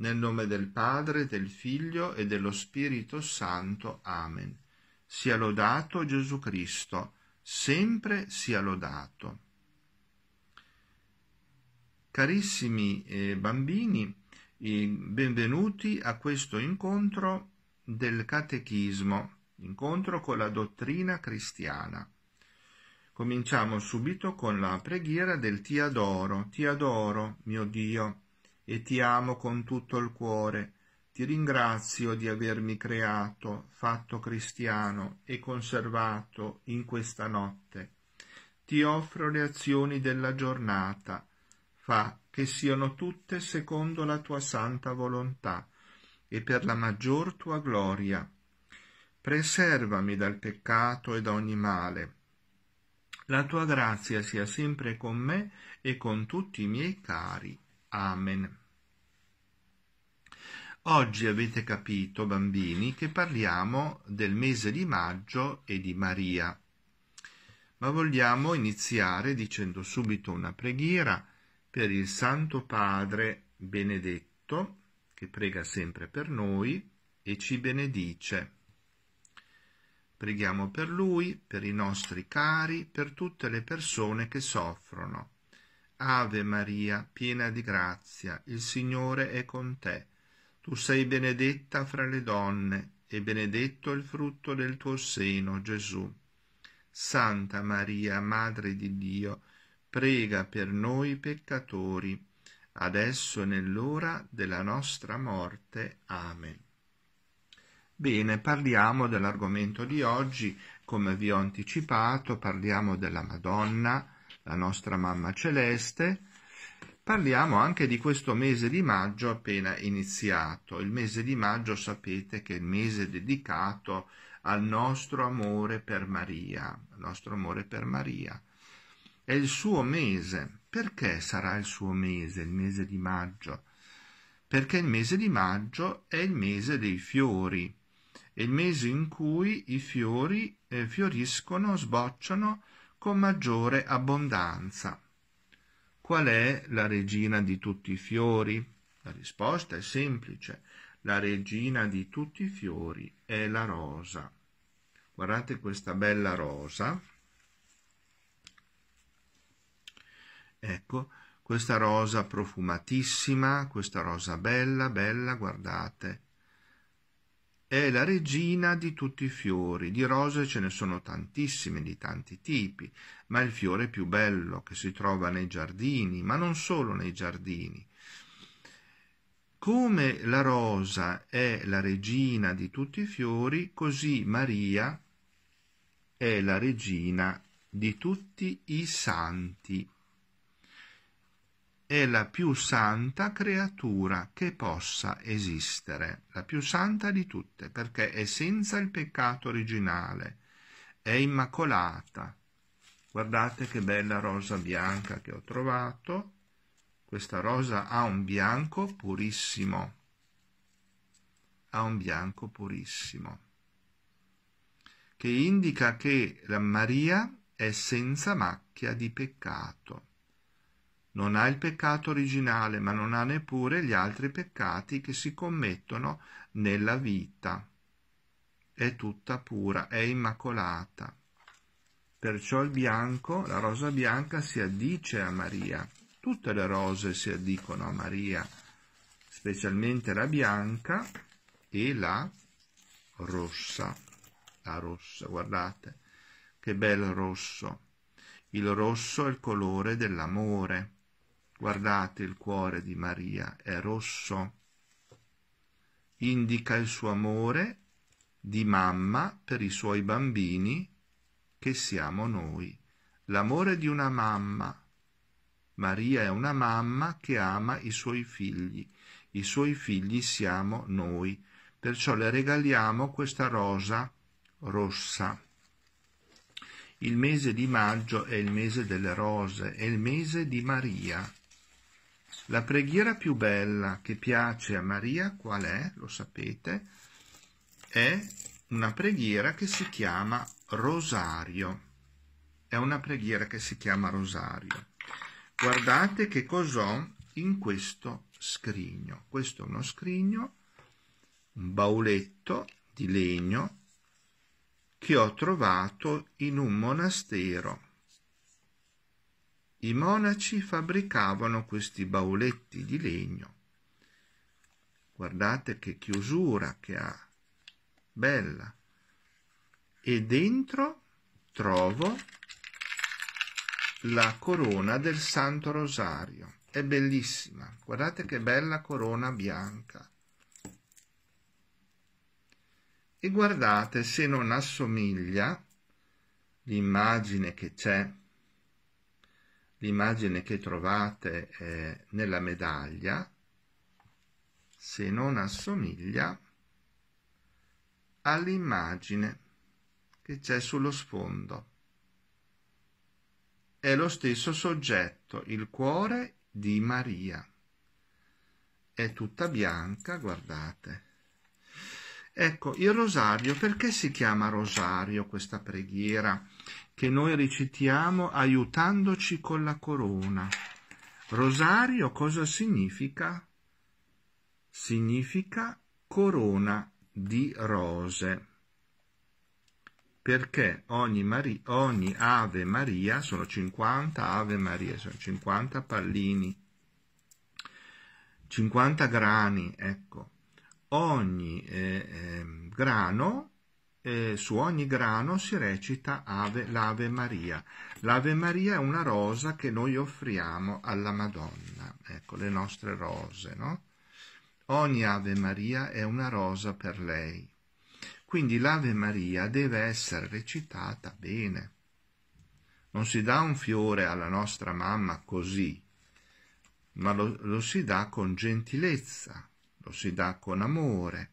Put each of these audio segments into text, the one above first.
Nel nome del Padre, del Figlio e dello Spirito Santo. Amen. Sia lodato Gesù Cristo, sempre sia lodato. Carissimi eh, bambini, benvenuti a questo incontro del catechismo, incontro con la dottrina cristiana. Cominciamo subito con la preghiera del Ti adoro, Ti adoro, mio Dio, e ti amo con tutto il cuore. Ti ringrazio di avermi creato, fatto cristiano e conservato in questa notte. Ti offro le azioni della giornata. Fa che siano tutte secondo la tua santa volontà e per la maggior tua gloria. Preservami dal peccato e da ogni male. La tua grazia sia sempre con me e con tutti i miei cari. Amen. Oggi avete capito, bambini, che parliamo del mese di maggio e di Maria. Ma vogliamo iniziare dicendo subito una preghiera per il Santo Padre benedetto, che prega sempre per noi e ci benedice. Preghiamo per lui, per i nostri cari, per tutte le persone che soffrono Ave Maria, piena di grazia, il Signore è con te. Tu sei benedetta fra le donne, e benedetto il frutto del tuo seno, Gesù. Santa Maria, Madre di Dio, prega per noi peccatori, adesso e nell'ora della nostra morte. Amen. Bene, parliamo dell'argomento di oggi. Come vi ho anticipato, parliamo della Madonna, la nostra mamma celeste, parliamo anche di questo mese di maggio appena iniziato. Il mese di maggio sapete che è il mese dedicato al nostro amore per Maria, il nostro amore per Maria. È il suo mese. Perché sarà il suo mese, il mese di maggio? Perché il mese di maggio è il mese dei fiori, è il mese in cui i fiori eh, fioriscono, sbocciano con maggiore abbondanza. Qual è la regina di tutti i fiori? La risposta è semplice. La regina di tutti i fiori è la rosa. Guardate questa bella rosa. Ecco, questa rosa profumatissima, questa rosa bella, bella, guardate, è la regina di tutti i fiori. Di rose ce ne sono tantissime, di tanti tipi, ma il fiore più bello che si trova nei giardini, ma non solo nei giardini. Come la rosa è la regina di tutti i fiori, così Maria è la regina di tutti i santi è la più santa creatura che possa esistere, la più santa di tutte, perché è senza il peccato originale, è immacolata. Guardate che bella rosa bianca che ho trovato. Questa rosa ha un bianco purissimo. Ha un bianco purissimo. Che indica che la Maria è senza macchia di peccato non ha il peccato originale, ma non ha neppure gli altri peccati che si commettono nella vita. È tutta pura, è immacolata. Perciò il bianco, la rosa bianca si addice a Maria. Tutte le rose si addicono a Maria, specialmente la bianca e la rossa. La rossa, guardate, che bel rosso. Il rosso è il colore dell'amore Guardate il cuore di Maria, è rosso. Indica il suo amore di mamma per i suoi bambini che siamo noi. L'amore di una mamma. Maria è una mamma che ama i suoi figli. I suoi figli siamo noi. Perciò le regaliamo questa rosa rossa. Il mese di maggio è il mese delle rose, è il mese di Maria. La preghiera più bella che piace a Maria, qual è? Lo sapete? È una preghiera che si chiama rosario. È una preghiera che si chiama rosario. Guardate che cos'ho in questo scrigno. Questo è uno scrigno, un bauletto di legno che ho trovato in un monastero i monaci fabbricavano questi bauletti di legno. Guardate che chiusura che ha, bella. E dentro trovo la corona del Santo Rosario. È bellissima. Guardate che bella corona bianca. E guardate se non assomiglia l'immagine che c'è l'immagine che trovate eh, nella medaglia, se non assomiglia all'immagine che c'è sullo sfondo. È lo stesso soggetto, il cuore di Maria. È tutta bianca, guardate. Ecco, il rosario, perché si chiama rosario questa preghiera? che noi recitiamo aiutandoci con la corona. Rosario cosa significa? Significa corona di rose. Perché ogni, Maria, ogni Ave Maria, sono 50 Ave Maria, sono 50 pallini, 50 grani, ecco, ogni eh, eh, grano eh, su ogni grano si recita Ave, l'Ave Maria. L'Ave Maria è una rosa che noi offriamo alla Madonna, ecco le nostre rose, no? Ogni Ave Maria è una rosa per lei. Quindi l'Ave Maria deve essere recitata bene. Non si dà un fiore alla nostra mamma così, ma lo, lo si dà con gentilezza, lo si dà con amore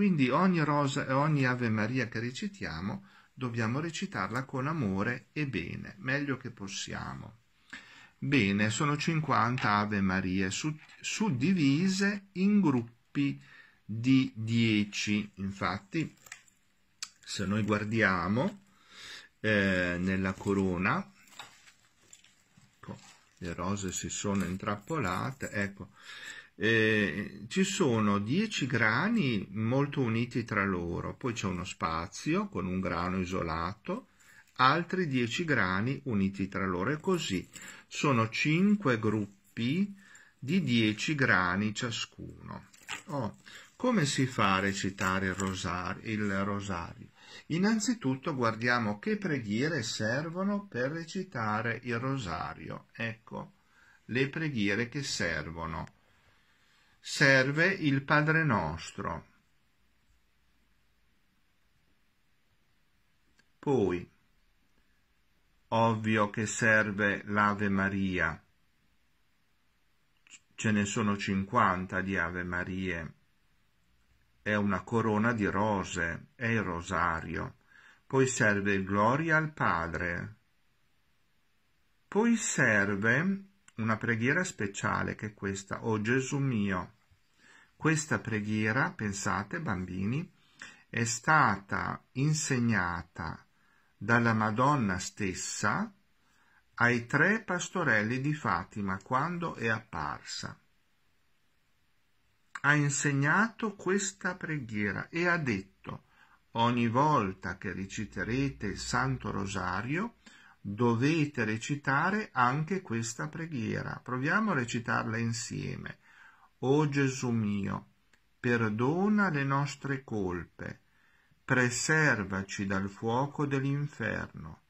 quindi ogni rosa e ogni Ave Maria che recitiamo dobbiamo recitarla con amore e bene, meglio che possiamo. Bene, sono 50 Ave Marie suddivise in gruppi di 10. Infatti, se noi guardiamo eh, nella corona, ecco, le rose si sono intrappolate, ecco, eh, ci sono dieci grani molto uniti tra loro, poi c'è uno spazio con un grano isolato, altri dieci grani uniti tra loro e così. Sono cinque gruppi di dieci grani ciascuno. Oh, come si fa a recitare il rosario? Il rosario? Innanzitutto guardiamo che preghiere servono per recitare il rosario. Ecco, le preghiere che servono serve il Padre nostro. Poi, ovvio che serve l'Ave Maria. Ce ne sono 50 di Ave Marie. È una corona di rose, è il rosario. Poi serve il Gloria al Padre. Poi serve una preghiera speciale che è questa, o oh Gesù mio. Questa preghiera, pensate bambini, è stata insegnata dalla Madonna stessa ai tre pastorelli di Fatima quando è apparsa. Ha insegnato questa preghiera e ha detto ogni volta che reciterete il Santo Rosario, dovete recitare anche questa preghiera. Proviamo a recitarla insieme. O Gesù mio, perdona le nostre colpe, preservaci dal fuoco dell'inferno,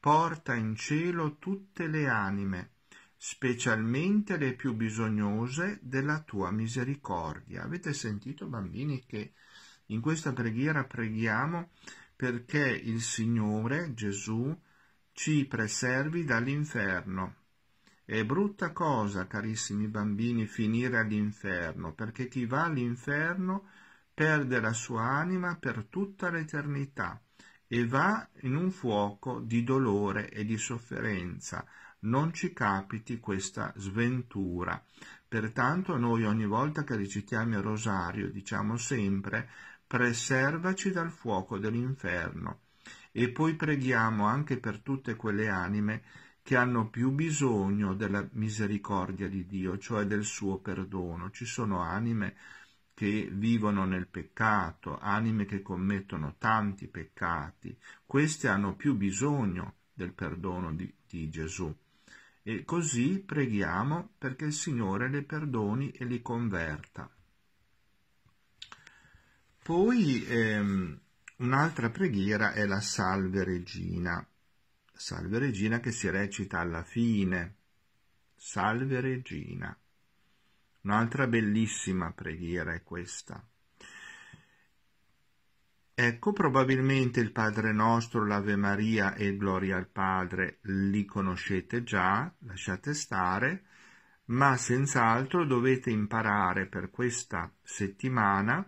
porta in cielo tutte le anime, specialmente le più bisognose della tua misericordia. Avete sentito, bambini, che in questa preghiera preghiamo perché il Signore Gesù ci preservi dall'inferno. È brutta cosa, carissimi bambini, finire all'inferno, perché chi va all'inferno perde la sua anima per tutta l'eternità e va in un fuoco di dolore e di sofferenza. Non ci capiti questa sventura. Pertanto noi ogni volta che recitiamo il rosario diciamo sempre preservaci dal fuoco dell'inferno e poi preghiamo anche per tutte quelle anime che hanno più bisogno della misericordia di Dio, cioè del suo perdono. Ci sono anime che vivono nel peccato, anime che commettono tanti peccati. Queste hanno più bisogno del perdono di, di Gesù. E così preghiamo perché il Signore le perdoni e li converta. Poi ehm, Un'altra preghiera è la Salve Regina. Salve Regina che si recita alla fine. Salve Regina. Un'altra bellissima preghiera è questa. Ecco probabilmente il Padre nostro, l'Ave Maria e Gloria al Padre li conoscete già, lasciate stare, ma senz'altro dovete imparare per questa settimana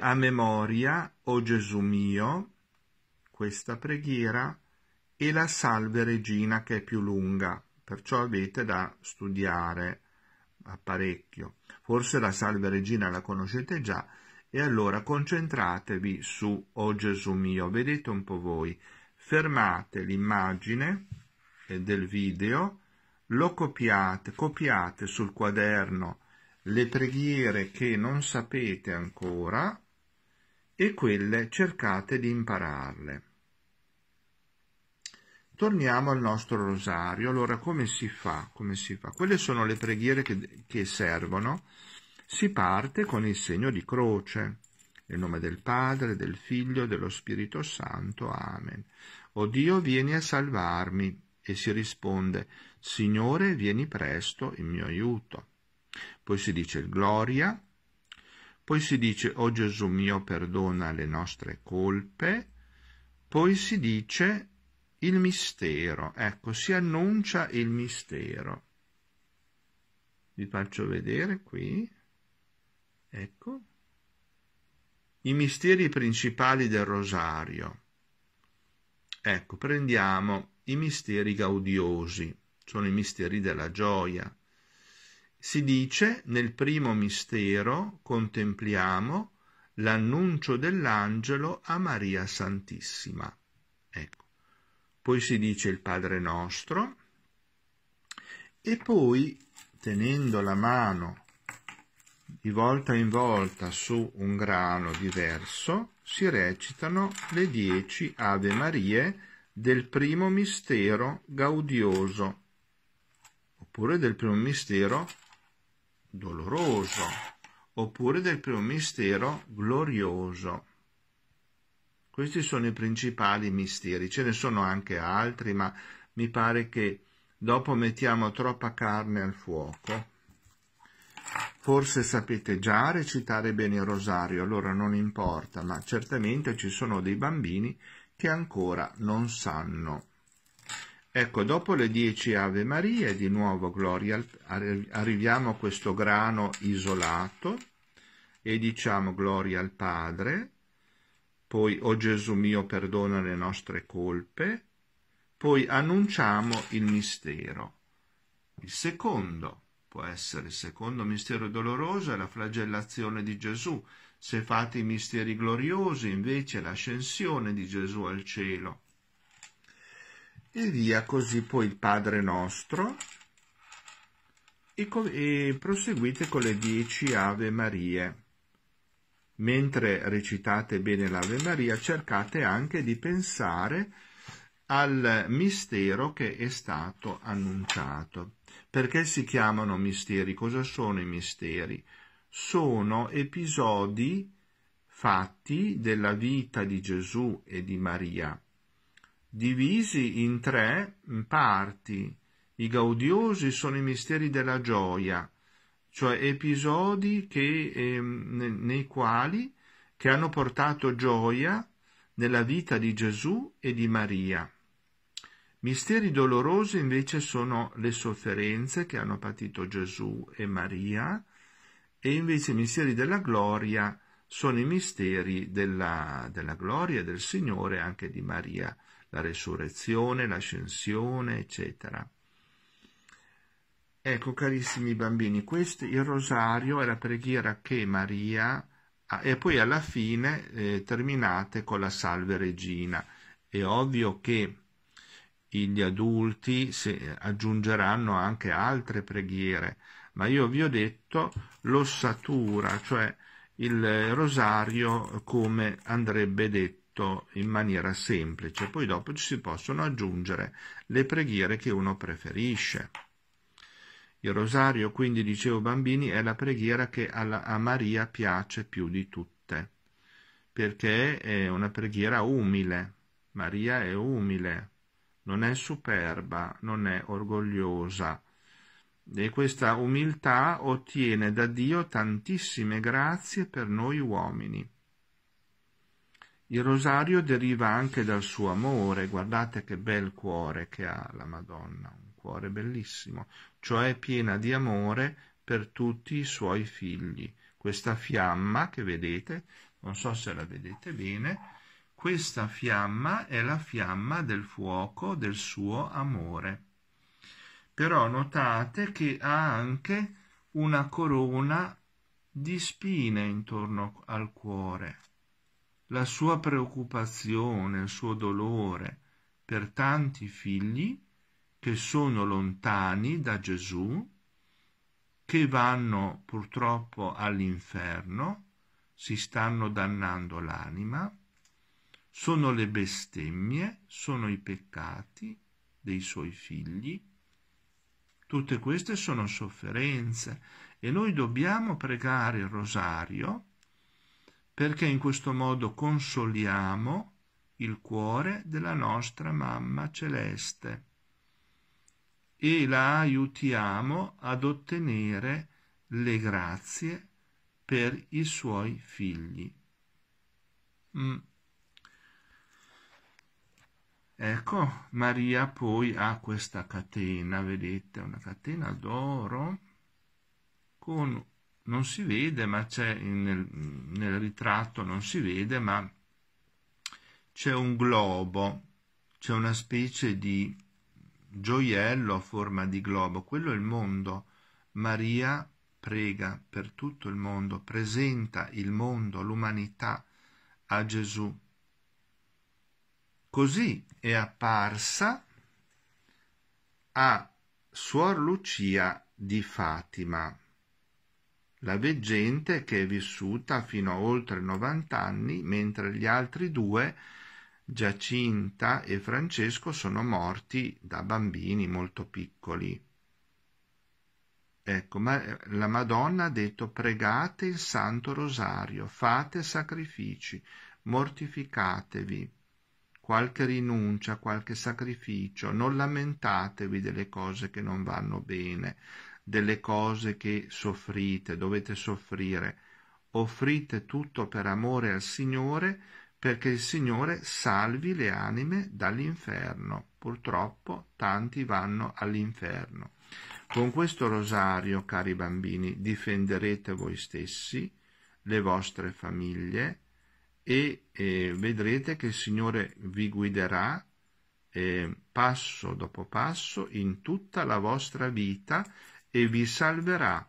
a memoria, o Gesù mio, questa preghiera e la Salve Regina che è più lunga, perciò avete da studiare apparecchio. Forse la Salve Regina la conoscete già e allora concentratevi su O Gesù mio, vedete un po' voi, fermate l'immagine del video, lo copiate, copiate sul quaderno le preghiere che non sapete ancora e quelle cercate di impararle. Torniamo al nostro rosario. Allora, come si fa? Come si fa? Quelle sono le preghiere che, che servono. Si parte con il segno di croce. Nel nome del Padre, del Figlio e dello Spirito Santo. Amen. O Dio, vieni a salvarmi. E si risponde, Signore, vieni presto in mio aiuto. Poi si dice gloria, poi si dice o oh Gesù mio perdona le nostre colpe, poi si dice il mistero, ecco, si annuncia il mistero. Vi faccio vedere qui, ecco, i misteri principali del rosario. Ecco, prendiamo i misteri gaudiosi, sono i misteri della gioia, si dice nel primo mistero contempliamo l'annuncio dell'angelo a Maria Santissima. Ecco. Poi si dice il Padre nostro e poi tenendo la mano di volta in volta su un grano diverso si recitano le dieci Ave Marie del primo mistero gaudioso oppure del primo mistero doloroso, oppure del primo mistero glorioso. Questi sono i principali misteri, ce ne sono anche altri, ma mi pare che dopo mettiamo troppa carne al fuoco. Forse sapete già recitare bene il rosario, allora non importa, ma certamente ci sono dei bambini che ancora non sanno. Ecco, dopo le dieci Ave Marie, di nuovo Gloria, arriviamo a questo grano isolato e diciamo Gloria al Padre, poi O Gesù mio perdona le nostre colpe, poi annunciamo il mistero. Il secondo può essere il secondo mistero doloroso è la flagellazione di Gesù. Se fate i misteri gloriosi, invece l'ascensione di Gesù al cielo e via così poi il Padre nostro e, e proseguite con le dieci Ave Marie. Mentre recitate bene l'Ave Maria cercate anche di pensare al mistero che è stato annunciato. Perché si chiamano misteri? Cosa sono i misteri? Sono episodi fatti della vita di Gesù e di Maria divisi in tre parti. I gaudiosi sono i misteri della gioia, cioè episodi che, eh, nei quali che hanno portato gioia nella vita di Gesù e di Maria. Misteri dolorosi invece sono le sofferenze che hanno patito Gesù e Maria e invece i misteri della gloria sono i misteri della, della gloria del Signore e anche di Maria, la resurrezione, l'ascensione, eccetera. Ecco, carissimi bambini, questo, il rosario è la preghiera che Maria ha, e poi alla fine eh, terminate con la salve regina. È ovvio che gli adulti se, aggiungeranno anche altre preghiere, ma io vi ho detto l'ossatura, cioè il rosario come andrebbe detto tutto in maniera semplice, poi dopo ci si possono aggiungere le preghiere che uno preferisce. Il rosario, quindi, dicevo bambini, è la preghiera che alla, a Maria piace più di tutte, perché è una preghiera umile. Maria è umile, non è superba, non è orgogliosa. E questa umiltà ottiene da Dio tantissime grazie per noi uomini. Il rosario deriva anche dal suo amore, guardate che bel cuore che ha la Madonna, un cuore bellissimo, cioè piena di amore per tutti i suoi figli. Questa fiamma che vedete, non so se la vedete bene, questa fiamma è la fiamma del fuoco del suo amore. Però notate che ha anche una corona di spine intorno al cuore la sua preoccupazione, il suo dolore per tanti figli che sono lontani da Gesù, che vanno purtroppo all'inferno, si stanno dannando l'anima, sono le bestemmie, sono i peccati dei suoi figli. Tutte queste sono sofferenze e noi dobbiamo pregare il rosario perché in questo modo consoliamo il cuore della nostra mamma celeste e la aiutiamo ad ottenere le grazie per i suoi figli. Mm. Ecco, Maria poi ha questa catena, vedete, una catena d'oro con non si vede, ma c'è nel, nel ritratto non si vede, ma c'è un globo, c'è una specie di gioiello a forma di globo, quello è il mondo. Maria prega per tutto il mondo, presenta il mondo, l'umanità a Gesù. Così è apparsa a Suor Lucia di Fatima la veggente che è vissuta fino a oltre 90 anni, mentre gli altri due, Giacinta e Francesco, sono morti da bambini molto piccoli. Ecco, ma eh, la Madonna ha detto pregate il Santo Rosario, fate sacrifici, mortificatevi, qualche rinuncia, qualche sacrificio, non lamentatevi delle cose che non vanno bene, delle cose che soffrite, dovete soffrire. Offrite tutto per amore al Signore, perché il Signore salvi le anime dall'inferno. Purtroppo tanti vanno all'inferno. Con questo rosario, cari bambini, difenderete voi stessi, le vostre famiglie e, e vedrete che il Signore vi guiderà eh, passo dopo passo in tutta la vostra vita e vi salverà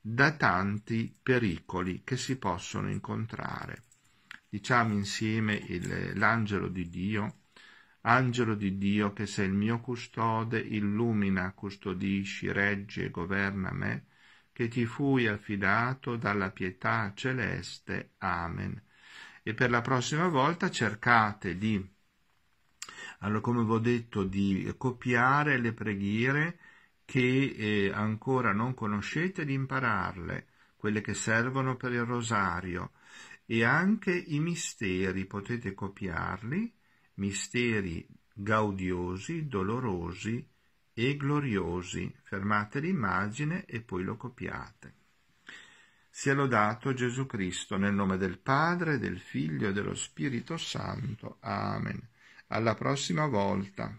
da tanti pericoli che si possono incontrare. Diciamo insieme il, l'angelo di Dio, angelo di Dio che sei il mio custode, illumina, custodisci, regge e governa me, che ti fui affidato dalla pietà celeste. Amen. E per la prossima volta cercate di, allora come vi ho detto, di copiare le preghiere che eh, ancora non conoscete di impararle, quelle che servono per il rosario, e anche i misteri potete copiarli, misteri gaudiosi, dolorosi e gloriosi. Fermate l'immagine e poi lo copiate. Sia lodato Gesù Cristo nel nome del Padre, del Figlio e dello Spirito Santo. Amen. Alla prossima volta.